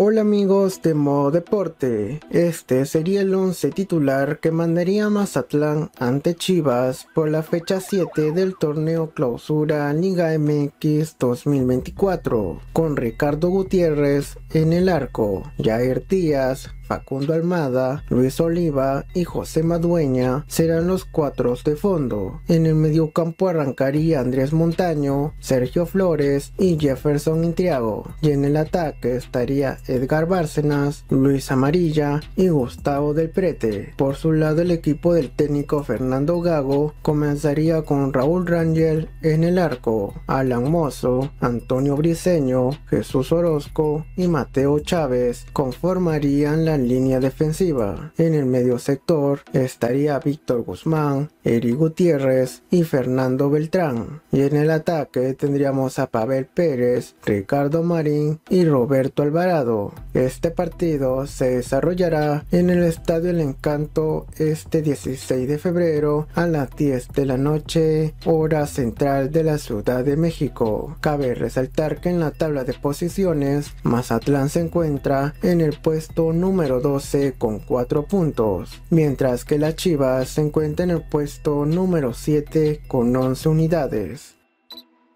Hola amigos de Modo Deporte, este sería el 11 titular que mandaría Mazatlán ante Chivas por la fecha 7 del torneo clausura Liga MX 2024, con Ricardo Gutiérrez en el arco, Jair Díaz, Facundo Almada, Luis Oliva y José Madueña serán los cuatro de fondo. En el mediocampo arrancaría Andrés Montaño, Sergio Flores y Jefferson Intriago, y en el ataque estaría Edgar Bárcenas, Luis Amarilla y Gustavo del Prete. Por su lado el equipo del técnico Fernando Gago comenzaría con Raúl Rangel en el arco, Alan Mozo, Antonio Briceño, Jesús Orozco y Mateo Chávez conformarían la línea defensiva. En el medio sector estaría Víctor Guzmán, Eri Gutiérrez y Fernando Beltrán. Y en el ataque tendríamos a Pavel Pérez, Ricardo Marín y Roberto Alvarado. Este partido se desarrollará en el Estadio El Encanto este 16 de febrero a las 10 de la noche, hora central de la Ciudad de México. Cabe resaltar que en la tabla de posiciones, Mazatlán se encuentra en el puesto número 12 con 4 puntos, mientras que la Chivas se encuentra en el puesto número 7 con 11 unidades.